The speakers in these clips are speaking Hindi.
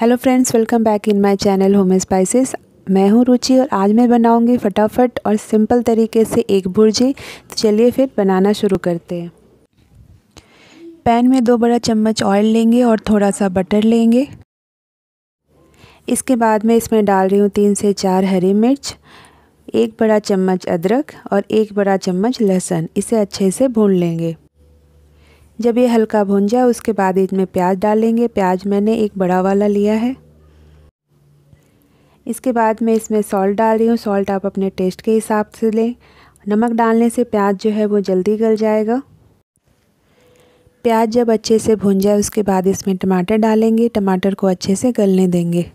hello friends welcome back in my channel home spices मैं हूं रुचि और आज मैं बनाऊंगी फटाफट और सिंपल तरीके से एक भुर्जी तो चलिए फिर बनाना शुरू करते हैं पैन में दो बड़ा चम्मच ऑयल लेंगे और थोड़ा सा बटर लेंगे इसके बाद मैं इसमें डाल रही हूँ तीन से चार हरी मिर्च एक बड़ा चम्मच अदरक और एक बड़ा चम्मच लहसुन इसे अच्छे से भून लेंगे जब ये हल्का भुन जाए उसके बाद इसमें प्याज डालेंगे प्याज मैंने एक बड़ा वाला लिया है इसके बाद मैं इसमें सॉल्ट डाल रही हूँ सॉल्ट आप अपने टेस्ट के हिसाब से लें नमक डालने से प्याज जो है वो जल्दी गल जाएगा प्याज जब अच्छे से भुन जाए उसके बाद इसमें टमाटर डालेंगे टमाटर को अच्छे से गलने देंगे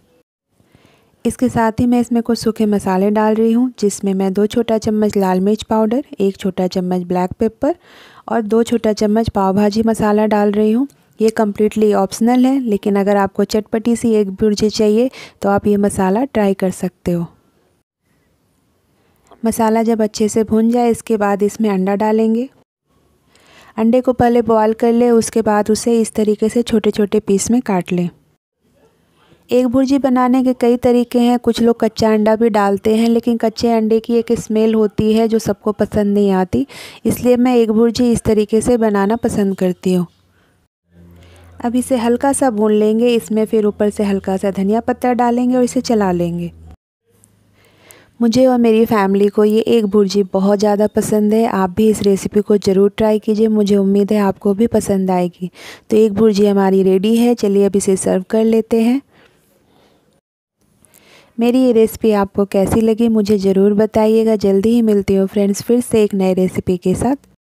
इसके साथ ही मैं इसमें कुछ सूखे मसाले डाल रही हूँ जिसमें मैं दो छोटा चम्मच लाल मिर्च पाउडर एक छोटा चम्मच ब्लैक पेपर और दो छोटा चम्मच पाव भाजी मसाला डाल रही हूँ ये कम्प्लीटली ऑप्शनल है लेकिन अगर आपको चटपटी सी एक भुर्जी चाहिए तो आप ये मसाला ट्राई कर सकते हो मसाला जब अच्छे से भुन जाए इसके बाद इसमें अंडा डालेंगे अंडे को पहले बॉयल कर ले उसके बाद उसे इस तरीके से छोटे छोटे पीस में काट लें एक भुर्जी बनाने के कई तरीके हैं कुछ लोग कच्चा अंडा भी डालते हैं लेकिन कच्चे अंडे की एक स्मेल होती है जो सबको पसंद नहीं आती इसलिए मैं एक भुर्जी इस तरीके से बनाना पसंद करती हूँ अब इसे हल्का सा भून लेंगे इसमें फिर ऊपर से हल्का सा धनिया पत्ता डालेंगे और इसे चला लेंगे मुझे और मेरी फैमिली को ये एक भुर्जी बहुत ज़्यादा पसंद है आप भी इस रेसिपी को ज़रूर ट्राई कीजिए मुझे उम्मीद है आपको भी पसंद आएगी तो एक भुर्जी हमारी रेडी है चलिए अब इसे सर्व कर लेते हैं मेरी ये रेसिपी आपको कैसी लगी मुझे ज़रूर बताइएगा जल्दी ही मिलती हूँ फ्रेंड्स फिर से एक नए रेसिपी के साथ